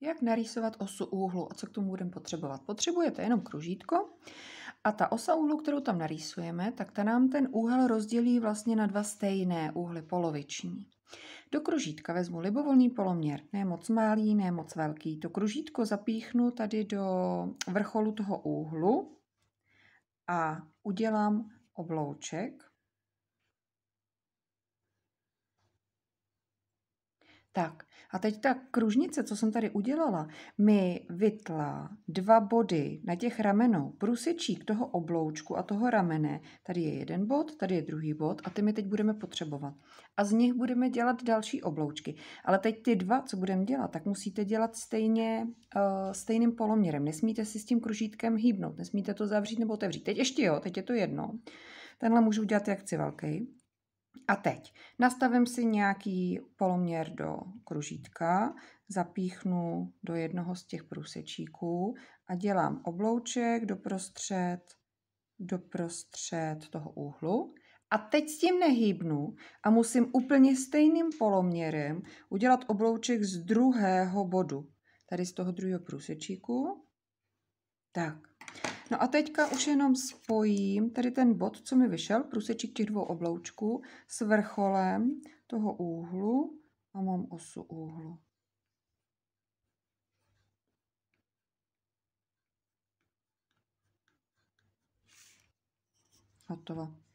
Jak narýsovat osu úhlu a co k tomu budeme potřebovat? Potřebujete jenom kružítko a ta osa úhlu, kterou tam narýsujeme, tak ta nám ten úhel rozdělí vlastně na dva stejné úhly poloviční. Do kružítka vezmu libovolný poloměr, ne moc malý, ne moc velký. To kružítko zapíchnu tady do vrcholu toho úhlu a udělám oblouček. Tak a teď ta kružnice, co jsem tady udělala, mi vytla dva body na těch ramenou. Průsečík toho obloučku a toho ramene, tady je jeden bod, tady je druhý bod a ty my teď budeme potřebovat. A z nich budeme dělat další obloučky. Ale teď ty dva, co budeme dělat, tak musíte dělat stejně, uh, stejným poloměrem. Nesmíte si s tím kružítkem hýbnout, nesmíte to zavřít nebo otevřít. Teď ještě jo, teď je to jedno. Tenhle můžu udělat jak chci velký. A teď nastavím si nějaký poloměr do kružítka, zapíchnu do jednoho z těch průsečíků a dělám oblouček doprostřed, doprostřed toho úhlu. A teď s tím nehýbnu a musím úplně stejným poloměrem udělat oblouček z druhého bodu. Tady z toho druhého průsečíku. Tak. No a teďka už jenom spojím tady ten bod, co mi vyšel, průsečík těch dvou obloučků, s vrcholem toho úhlu a mám osu úhlu. Hotovo.